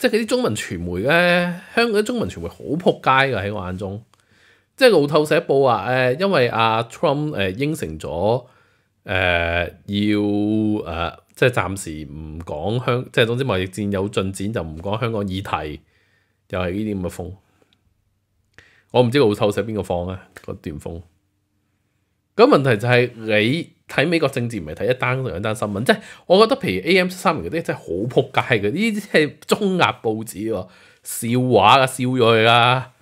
即係佢啲中文傳媒咧，香港啲中文傳媒好撲街嘅喺我眼中。即係路透社報話誒，因為阿 Trump 誒應承咗誒要誒，即係暫時唔講香，即係總之貿易戰有進展就唔講香港議題，就係呢啲咁嘅風。我唔知路透社邊個放啊個段風。咁問題就係你。睇美國政治唔係睇一單兩單新聞，即係我覺得譬如 A M 三零嗰啲真係好撲街嘅，呢啲係中壓報紙喎，笑話啊，笑咗去啦！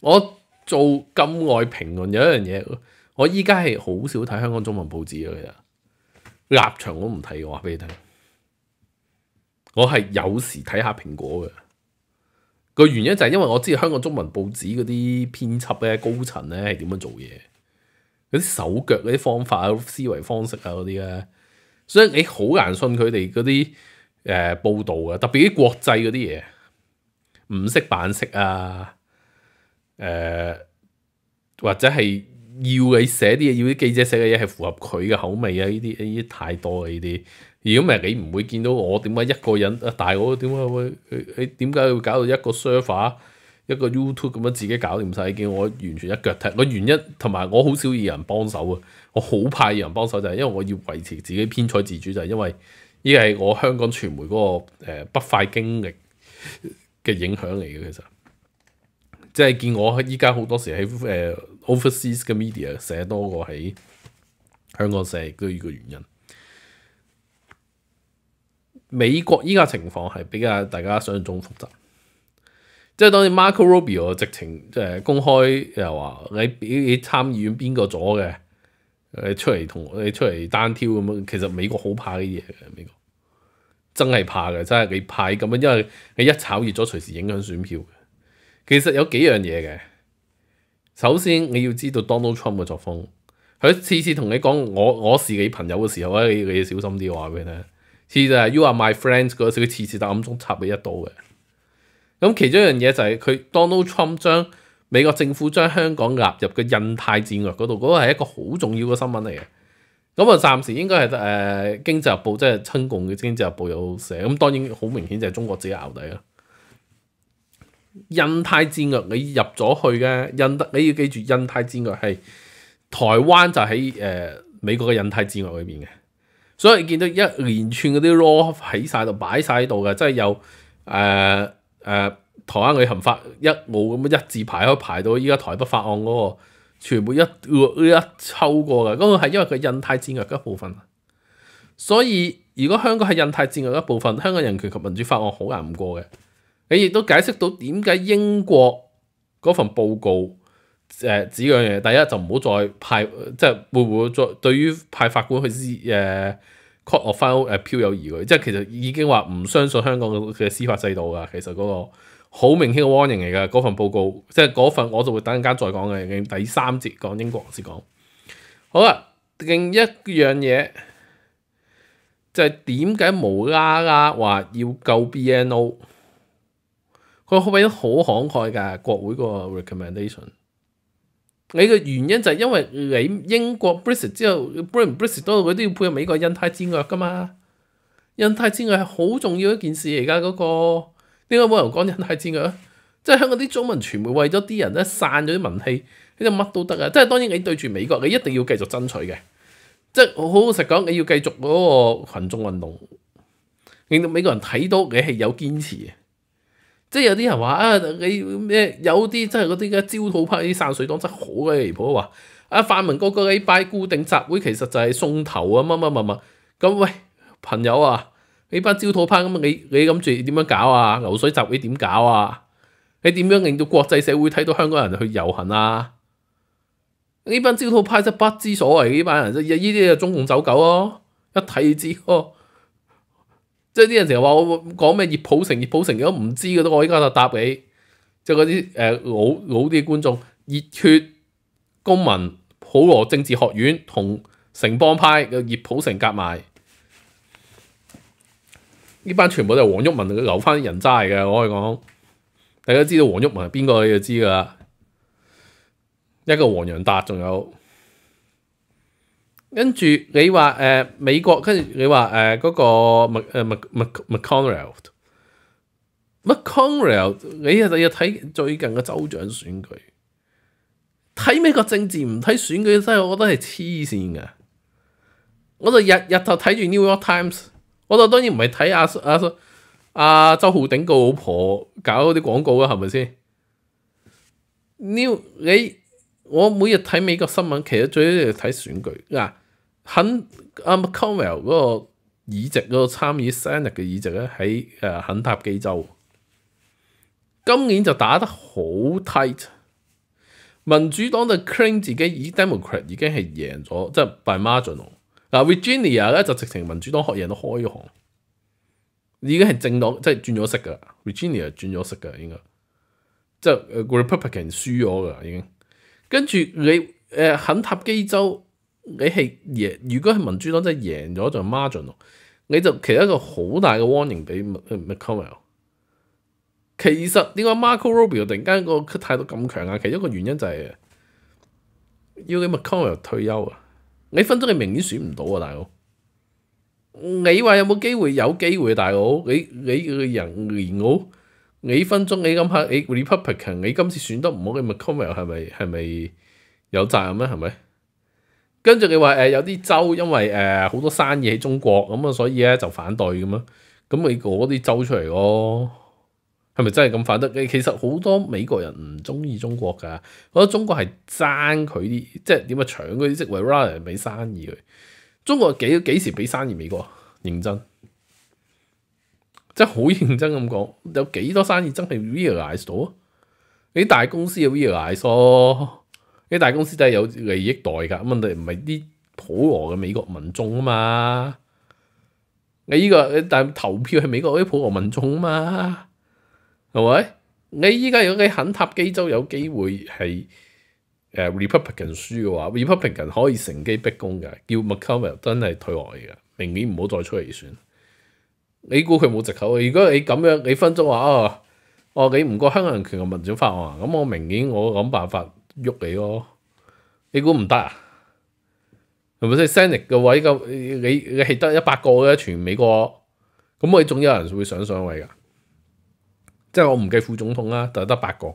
我做咁外評論有一樣嘢，我依家係好少睇香港中文報紙嘅，其實立場我都唔睇嘅，我話俾你聽，我係有時睇下蘋果嘅，個原因就係因為我知香港中文報紙嗰啲編輯咧高層咧係點樣做嘢。嗰啲手腳嗰啲方法啊，思維方式啊嗰啲咧，所以你好難信佢哋嗰啲诶報道啊，特別啲國際嗰啲嘢，唔识板式啊，誒或者係要你寫啲嘢，要啲記者寫嘅嘢係符合佢嘅口味啊，呢啲呢啲太多啊呢啲，如果唔系，你唔會見到我點解一個人啊大佬點解會誒点解会搞到一個 e r 一個 YouTube 咁樣自己搞掂晒，啲我完全一腳踢。我原因同埋我好少要人幫手啊，我好怕要人幫手就係因為我要維持自己編採自主，就係因為依係我香港傳媒嗰個不快經歷嘅影響嚟嘅。其實即係見我依家好多時喺誒 overseas 嘅 media 寫多過喺香港寫，都依個原因。美國依家情況係比較大家想象中複雜。即係當你 Marco Rubio 直情即係公開又話你你參議院邊個咗嘅，你出嚟同你出嚟單挑咁樣，其實美國好怕啲嘢嘅，美國真係怕嘅，真係你怕咁樣，因為你一炒熱咗，隨時影響選票嘅。其實有幾樣嘢嘅，首先你要知道 Donald Trump 嘅作風，佢次次同你講我我是你朋友嘅時候咧，你要小心啲話佢次次就係 You are my friend 嗰時，佢次次暗中插你一刀嘅。咁其中一樣嘢就係佢 Donald Trump 將美國政府將香港納入嘅印太戰略嗰度，嗰個係一個好重要嘅新聞嚟嘅。咁啊，暫時應該係誒經濟日報即係親共嘅經濟日報有寫。咁當然好明顯就係中國自己咬底啦。印太戰略你入咗去嘅印，你要記住印太戰略係台灣就喺誒美國嘅印太戰略裏面嘅。所以見到一連串嗰啲 law 喺曬度擺曬喺度嘅，即係有誒。誒台灣旅行法一冇咁樣一字排開排到依家台北法案嗰個全部一一抽過嘅，嗰個係因為佢印太戰略嘅一部分。所以如果香港係印太戰略嘅一部分，香港人權及民主法案好難唔過嘅。你亦都解釋到點解英國嗰份報告誒指樣嘢，第一就唔好再派，即係會唔會再對於派法官去知 call 翻屋誒飄友疑佢，即係其實已經話唔相信香港嘅司法制度㗎。其實嗰個好明顯嘅 warning 嚟㗎，嗰份報告，即係嗰份我就會等陣間再講嘅。第三節講英國先講。好啦，另一樣嘢就係點解无啦啦話要救 BNO？佢可唔可以好慷慨㗎？國會個 recommendation。你嘅原因就係因為你英國 Brexit 之後 Brexit i 多，佢都要配合美國印太戰略噶嘛？印太戰略係好重要一件事嚟噶，嗰個點解冇人講印太戰略？即係香港啲中文傳媒為咗啲人咧散咗啲文氣，呢就乜都得啊！即係當然你對住美國，你一定要繼續爭取嘅，即係好好實講，你要繼續嗰個群眾運動，令到美國人睇到你係有堅持。即係有啲人話啊，你咩有啲真係嗰啲嘅焦土派啲散水黨真係好離譜話啊！泛民個個禮拜固定集會，其實就係送頭啊！乜乜乜乜咁喂朋友啊！呢班焦土派咁你你諗住點樣搞啊？流水集會點搞啊？你點樣令到國際社會睇到香港人去遊行啊？呢班焦土派真係不知所謂，呢班人呢啲就中共走狗咯，一體之呵。即係啲人成日話我講咩葉普城葉普城，如果唔知嘅都，我依家就答你，就嗰啲誒老老啲觀眾熱血公民普羅政治學院同城邦派嘅葉普城夾埋，呢班全部都係黃毓民留翻人渣嚟嘅，我可以講。大家知道黃毓民係邊個你就知噶啦，一個黃洋達，仲有。跟住你話誒美國，跟住你話誒嗰個麥誒麥麥麥康瑞爾，麥康瑞爾，你又要睇最近嘅州長選舉？睇美國政治唔睇選舉真係我覺得係黐線噶。我就日日就睇住 New York Times，我就當然唔係睇阿阿阿周浩鼎個老婆搞嗰啲廣告啦，係咪先？New，你。我每日睇美國新聞，其實最要睇選舉嗱，肯阿 McConnell 嗰個議席嗰個參與生日嘅議席咧，喺誒肯塔基州，今年就打得好 tight，民主黨就 claim 自己以 Democrat 已經係贏咗，即係 by margin。嗱 Virginia 咧就直情民主黨學贏到開行，已經係政黨即係轉咗色噶，Virginia 轉咗色噶應該，即係 Republican 輸咗噶已經。跟住你誒肯塔基州，你係贏，如果係民主黨真係贏咗就 margin 咯，你就其他一個好大嘅 c c o 麥麥康維爾。其實點解 Marco Rubio 突然間個態度咁強啊？其中一個原因就係，U 馬康維爾退休啊，你分鐘你明顯選唔到啊，大佬。你話有冇機會？有機會大佬。你你個人連我。你分钟你咁黑你 r e p l i c a t 你今次选得唔好，嘅 m comer 系咪系咪有责任咩？系咪？跟住你话诶，有啲州因为诶好多生意喺中国咁啊，所以咧就反对咁啊。咁你嗰啲州出嚟咯，系咪真系咁反得？其实好多美国人唔中意中国噶，觉得中国系争佢啲，即系点啊抢嗰啲职位 rather 俾生意佢。中国几几时俾生意美国？认真。真係好認真咁講，有幾多生意真係 realize 到啊？你大公司要 realize 咯，你大公司真係有利益代㗎。問題唔係啲普羅嘅美國民眾啊嘛，你依個但投票係美國啲普羅民眾啊嘛，係咪？你依家如果你肯塔基州有機會係誒 republican 輸嘅話，republican 可以乘機逼供嘅，叫 McConnell 真係退嚟㗎，明年唔好再出嚟算。你估佢冇藉口啊？如果你咁样，你分鐘話哦哦，你唔過香港人權嘅民主法案，咁我明年我諗辦法喐你咯。你估唔得啊？係咪先？Sandy 嘅位咁，你你係得一百個嘅全美國，咁我仲有人會想上位噶。即係我唔計副總統啦，就係得八個。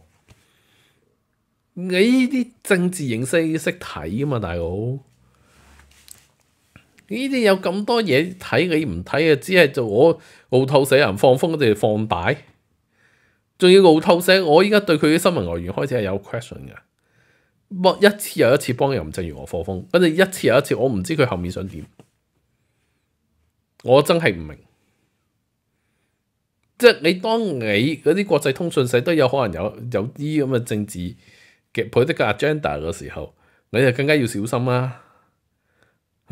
你呢啲政治形式识識睇啊嘛，大佬。呢啲有咁多嘢睇，你唔睇啊？只系做我澳透社人放風，跟哋放大，仲要澳透社。我依家對佢啲新聞來源開始係有 question 嘅，一次又一次幫任正如我放風，跟住一次又一次，我唔知佢後面想點，我真係唔明。即係你當你嗰啲國際通讯社都有可能有有啲咁嘅政治嘅配得個 agenda 嘅時候，你就更加要小心啦。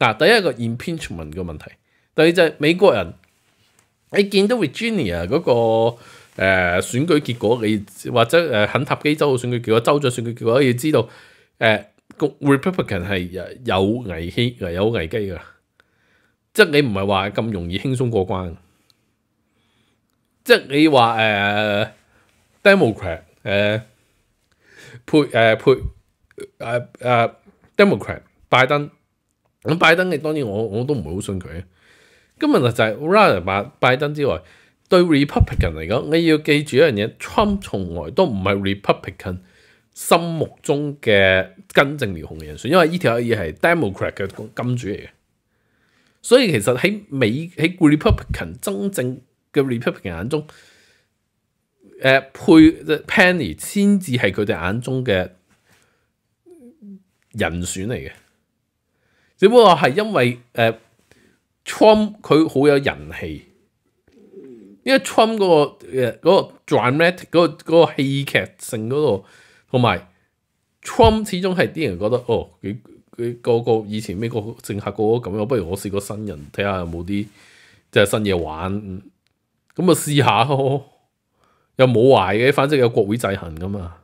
嗱，第一個 impeachment 嘅問題，第二就係美國人，你見到 Virginia 嗰個誒選舉結果，你或者誒肯塔基州嘅選舉結果、州長選舉結果，你要知道誒 Republican 係有危機、有危機㗎，即係你唔係話咁容易輕鬆過關，即係你話誒 Democrat 誒配誒配誒誒 Democrat 拜登。咁拜登嘅，當然我我都唔會好信佢。今日就係除了白拜登之外，對 Republican 嚟講，你要記住一樣嘢，Trump 從來都唔係 Republican 心目中嘅根正苗紅嘅人選，因為呢條嘢係 Democrat 嘅金主嚟嘅。所以其實喺美喺 Republican 真正嘅 Republican 眼中，誒配 Penny 先至係佢哋眼中嘅人選嚟嘅。只不过系因为，诶，Trump 佢好有人气，因为 Trump 嗰个，诶，嗰个 dramatic 嗰个嗰个戏剧性嗰个，同埋 Trump 始终系啲人觉得，哦，佢佢个个以前美国政客个个咁样，不如我试个新人睇下有冇啲即系新嘢玩，咁啊试下，咯，又冇坏嘅，反正有国会制衡噶嘛。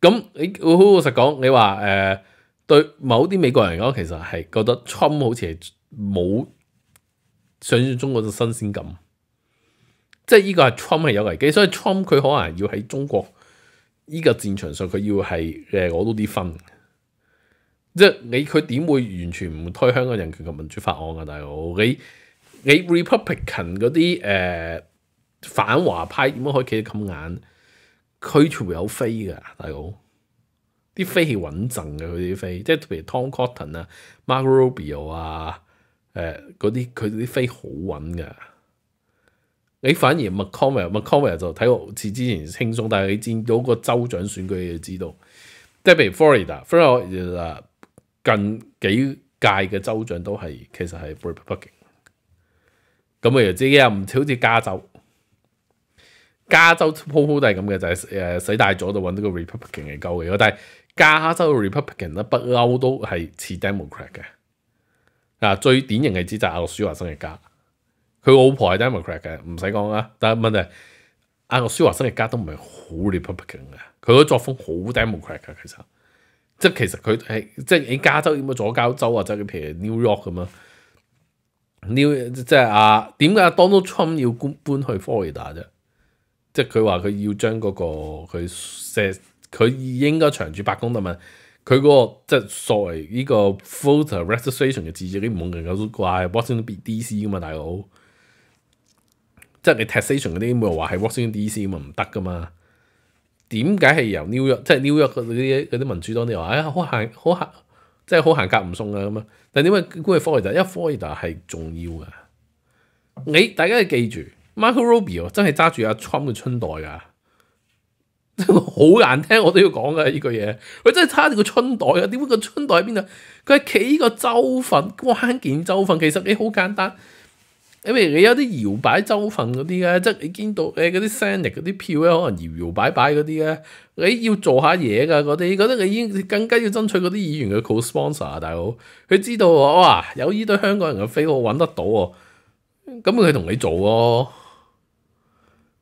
咁你好老实讲，你话诶。对某啲美国人讲，其实系觉得 Trump 好似系冇想象中嗰種新鲜感，即系依个系 Trump 系有危机，所以 Trump 佢可能要喺中国依个战场上，佢要系诶攞到啲分。即系你佢点会完全唔推香港人权及民主法案啊？大佬，你你 Republican 嗰啲诶反华派点可以企得咁硬？佢全部有飞㗎，大佬。啲飛係穩陣嘅，佢啲飛，即係特別 Tom Cotton 啊、Mark Rubio 啊，誒嗰啲佢啲飛好穩噶。你反而 McConnell，McConnell 就睇過似之前輕鬆，但係你見到個州長選舉你就知道，即係譬如 Florida、Florida 近幾屆嘅州長都係其實係不不勁。咁啊又知啊，唔似好似加州。加州鋪鋪都係咁嘅，就係誒使大咗就揾到個 Republican 嚟救嘅。但係加州 Republican 不嬲都係似 Democrat 嘅。啊，最典型嘅指就係阿歷舒華生嘅家，佢老婆係 Democrat 嘅，唔使講啦。但係問題阿洛舒華生嘅家都唔係好 Republican 嘅，佢個作風好 Democrat 嘅。其實即係其實佢係即係你加州咁啊，左加州啊，即係譬如 New York 咁啊，New 即係啊點解 Donald Trump 要搬搬去 Florida 啫？即係佢話佢要將嗰個佢射佢應該長住八公釐嘛？佢嗰個即係作為呢個 f e d e r a registration 嘅字，嗰啲冇人有得喺 Washington D.C. 噶嘛，大佬。即係你 taxation 嗰啲冇人話係 Washington D.C. 嘛唔得噶嘛？點解係由 New York 即係 New 紐約嗰啲嗰啲民主黨啲人話啊，好行好行，即係好行格唔送啊咁啊？但係點解關於科伊達？因為科伊達係重要嘅。你大家要記住。Michael Rubio 真系揸住阿 Trump 嘅春袋噶，好难听，我都要讲噶呢句嘢。佢真系揸住个春袋啊！点解个春袋喺边啊？佢系企个州份关键州份，其实你好简单。因为你有啲摇摆州份嗰啲咧，即系你见到诶嗰啲 Senate 嗰啲票咧，可能摇摇摆摆嗰啲咧，你要做下嘢噶嗰啲。嗰啲你已经更加要争取嗰啲議員嘅 co-sponsor 啊，大佬。佢知道哇，有呢堆香港人嘅飞我揾得到喎。咁佢同你做喎。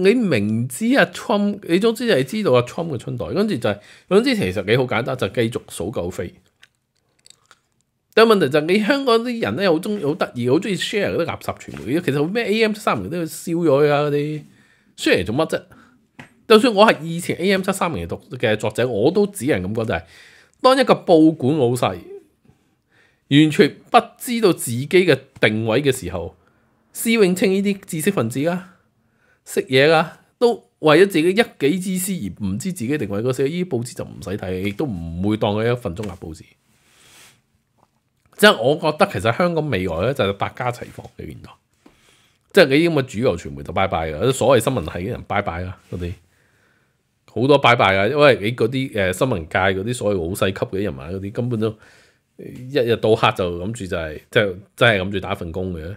你明知阿 Trump，你總之係知道阿 Trump 嘅春代，跟住就係總之其實幾好簡單，就繼續數狗飛。但問題就係你香港啲人咧，好中好得意，好中意 share 嗰啲垃圾傳媒。其實咩 AM 七三零都笑咗佢啊！嗰啲 share 做乜啫？就算我係以前 AM 七三零讀嘅作者，我都只能咁講，就係當一個報館老細，完全不知道自己嘅定位嘅時候，施永清呢啲知識分子啦。識嘢噶，都為咗自己一己之私而唔知自己定位嗰時，呢啲報紙就唔使睇，亦都唔會當佢一份中立報紙。即係我覺得其實香港未來咧就係百家齊放嘅年代，即係你啲咁嘅主流傳媒就拜拜噶，所謂新聞系嘅人拜拜啊！嗰啲好多拜拜嘅，因為你嗰啲诶新聞界嗰啲所謂好細級嘅人物嗰啲根本都一日到黑就谂住就係即系真係谂住打份工嘅。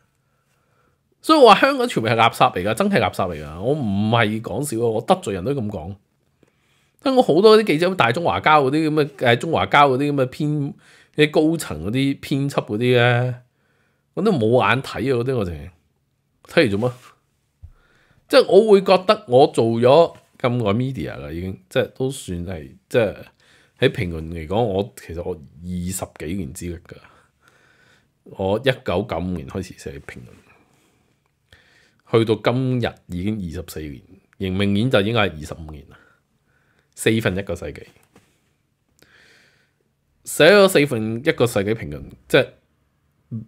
所以我話香港全部系係垃圾嚟噶，真係垃圾嚟噶。我唔係講笑啊，我得罪人都咁講。香港好多啲記者，大中華交嗰啲咁嘅诶，中華交嗰啲咁嘅編啲高層嗰啲編輯嗰啲咧，我都冇眼睇啊！嗰啲我哋睇嚟做乜？即系我會覺得我做咗咁耐 media 啦，已經即系都算係即係喺評論嚟講，我其實我二十幾年之歷噶。我一九九五年開始寫評論。去到今日已經二十四年，迎明年就已經係二十五年啦。四分一個世紀，寫咗四分一個世紀，评论，即係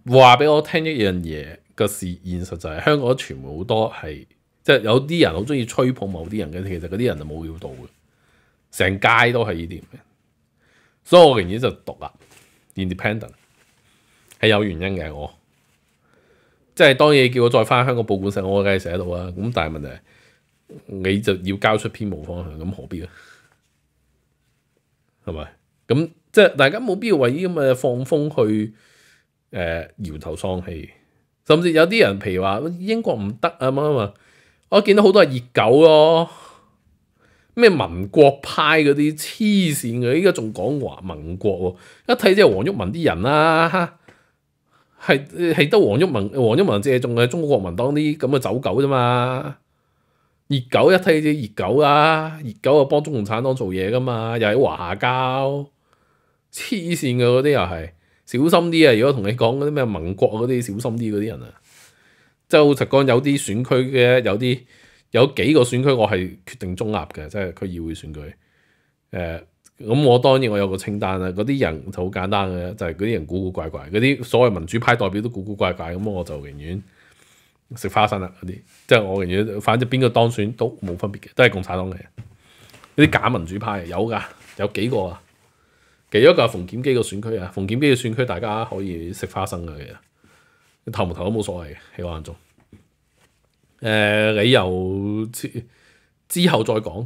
話俾我聽一樣嘢嘅事，現實就係香港传媒好多係即係有啲人好中意吹捧某啲人嘅，其實嗰啲人就冇料到嘅，成街都係呢啲。所以我原先就讀啦 Independent》係有原因嘅，我。即系当然，叫我再翻香港报馆写，我梗系寫到啦。咁但系问题，你就要交出偏误方向，咁何必咧？系咪？咁即系大家冇必要为依咁嘅放风去诶摇头丧气，甚至有啲人譬如话英国唔得啊嘛啊，我见到好多系热狗咯，咩民国派嗰啲黐线嘅，依家仲讲話民国，一睇即系黄毓民啲人啦。係係得黃毓民黃毓民借重嘅中國民黨啲咁嘅走狗啫嘛，熱狗一睇就熱狗啦，熱狗啊幫中共黨做嘢噶嘛，又喺華交，黐線嘅嗰啲又係小心啲啊！如果同你講嗰啲咩盟國嗰啲小心啲嗰啲人啊，就實講有啲選區嘅有啲有幾個選區我係決定中立嘅，即係區議會選舉誒。咁我當然我有個清單啦，嗰啲人就好簡單嘅，就係嗰啲人古古怪怪，嗰啲所謂民主派代表都古古怪怪，咁我就寧願食花生啦嗰啲，即係我寧願，反正邊個當選都冇分別嘅，都係共產黨嘅。嗰啲假民主派有噶，有幾個啊？其中一個係馮檢基個選區啊，馮檢基嘅選區大家可以食花生嘅其實，投唔投都冇所謂嘅，喺我眼中。誒，理由之後再講。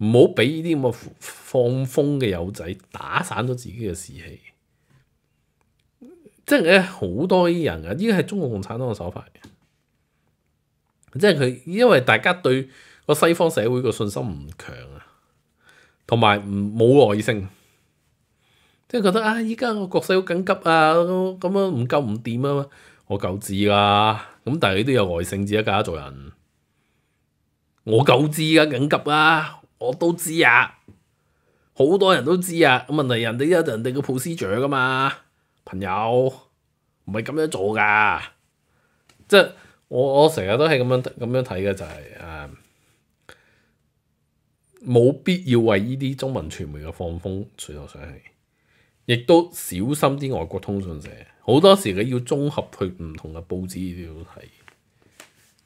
唔好俾呢啲咁嘅放風嘅友仔打散咗自己嘅士氣，即係咧好多啲人啊，依個係中國共產黨嘅手法，即係佢因為大家對個西方社會個信心唔強啊，同埋唔冇外性，即係覺得啊，依家個國勢好緊急啊，咁樣唔夠唔掂啊嘛，我夠知啦，咁但係你都有外性知啊，噶做人，我夠知啊，緊急啊！我都知啊，好多人都知啊。咁問題人哋有人哋嘅 pose 架噶嘛，朋友唔係咁樣做㗎。即係我我成日都係咁樣咁樣睇嘅，就係誒冇必要為依啲中文媒嘅放風吹落上氣，亦都小心啲外國通訊社。好多時你要綜合去唔同嘅報紙要睇。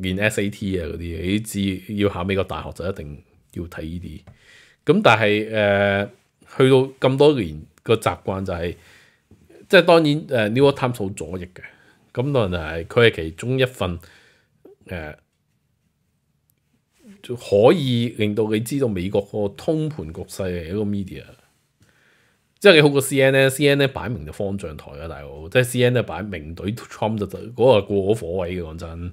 练 SAT 啊嗰啲，你知要考美国大学就一定要睇呢啲。咁但系誒，去到咁多年個習慣就係，即系當然誒 New York Times 好左翼嘅，咁當然系係佢係其中一份诶、就可以令到你知道美國個通盤局勢嘅一個 media。即係你好過 CNN，CNN 擺明就方丈台啊，大佬。即系 CNN 擺明隊 Trump 就嗰個过火位嘅講真。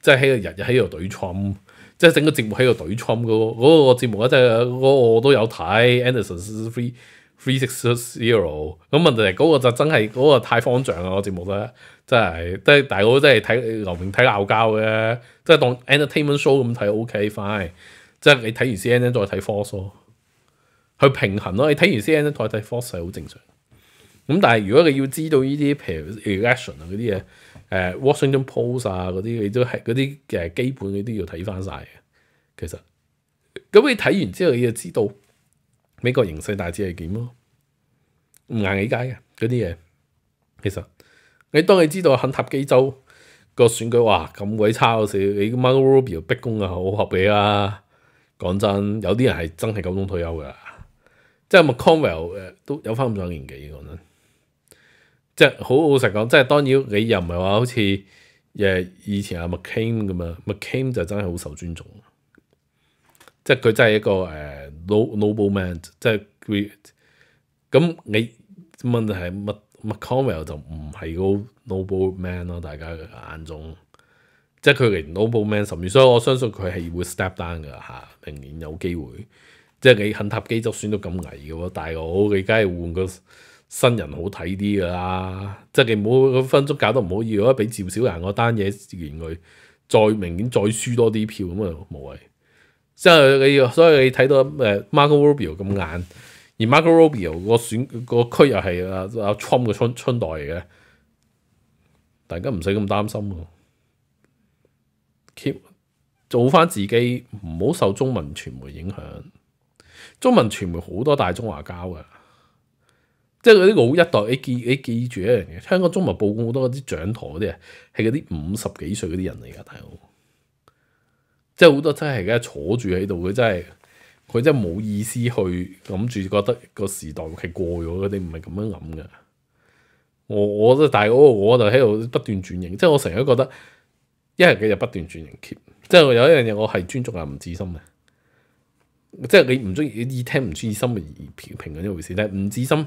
即係喺度日日喺度對沖，即係整個節目喺度對沖嘅。嗰個節目咧真係嗰個我都有睇，Anderson Three Three Six Zero。咁問題係嗰個就真係嗰個太方丈啦，個節目咧真係即係大佬真係睇劉明睇鬧交嘅，即係當 Entertainment Show 咁睇 OK fine。即係你睇完 CNN 再睇 Fox 去平衡咯。你睇完 CNN 再睇 Fox 係好正常。咁但係如果你要知道呢啲譬如 reaction 啊嗰啲嘢。誒，Washington Post 啊，嗰啲你都係嗰啲誒基本嗰啲要睇翻晒嘅。其實，咁你睇完之後，你就知道美國形勢大致係點咯。唔硬理解嘅嗰啲嘢。其實，你當你知道肯塔基州個選舉，哇咁鬼差嗰時，你 m a r o Rubio 逼供啊，好合理啊。講真，有啲人係真係九種退休噶，即係 o 康 well 誒都有翻咁上年紀講真。即係好好實講，即係當然你又唔係話好似誒以前阿 McCain 咁啊，i n 就真係好受尊重，即係佢真係一個誒 nob n o b e man，即係咁你問題 r m a 維 l 就唔係個 n o b l e man 咯，大家眼中即係佢連 n o b l e man 甚於，所以我相信佢係會 step down 噶嚇，明年有機會。即係你肯塔基就算到咁危嘅喎，但係我你梗係換個。新人好睇啲㗎啦，即係唔好分足搞得唔好，如果俾趙小蘭嗰單嘢完佢，再明显再輸多啲票咁啊冇謂。即系你要，所以你睇到 Marco Rubio 咁硬，而 Marco Rubio 個选个區又係阿阿 Trump 嘅春春代嚟嘅，大家唔使咁擔心。keep 做翻自己，唔好受中文傳媒影響。中文傳媒好多大中華交嘅。即系嗰啲老一代，你记你记住一样嘢，香港《中文报》好多嗰啲掌舵嗰啲啊，系嗰啲五十几岁嗰啲人嚟噶，大佬。即系好多真系而家坐住喺度嘅，真系，佢真系冇意思去谂住，觉得个时代系过咗，佢哋唔系咁样谂噶。我我都，大系我我就喺度不断转型，即系我成日都觉得一日佢日不断转型。keep。即系我有一样嘢，我系尊重啊，唔自心嘅。即系你唔中意，你听唔专心嘅而評评呢一回事，但系唔自心。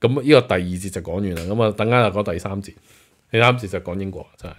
咁呢個第二節就講完啦，咁啊等间又講第三節，第三節就講英國真係。